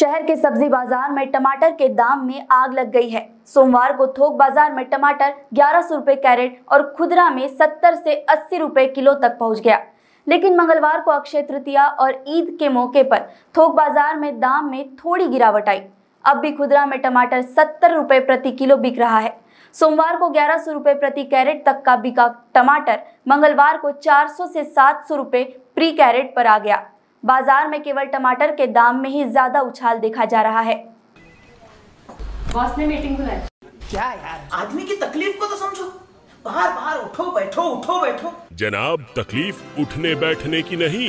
शहर के सब्जी बाजार में टमाटर के दाम में आग लग गई है सोमवार को थोक बाजार में टमाटर ग्यारह सौ रूपए कैरेट और खुदरा में सत्तर से अस्सी रूपए किलो तक पहुंच गया लेकिन मंगलवार को अक्षय तृतीया और ईद के मौके पर थोक बाजार में दाम में थोड़ी गिरावट आई अब भी खुदरा में टमाटर सत्तर रूपए प्रति किलो बिक रहा है सोमवार को ग्यारह सौ रूपए प्रति कैरेट तक का बिका टमाटर मंगलवार को चार सौ से सात सौ रूपए प्री कैरेट पर आ गया बाजार में केवल टमाटर के दाम में ही ज्यादा उछाल देखा जा रहा है बॉस ने मीटिंग बुलाई क्या यार आदमी की तकलीफ को तो समझो बाहर बाहर उठो बैठो उठो बैठो जनाब तकलीफ उठने बैठने की नहीं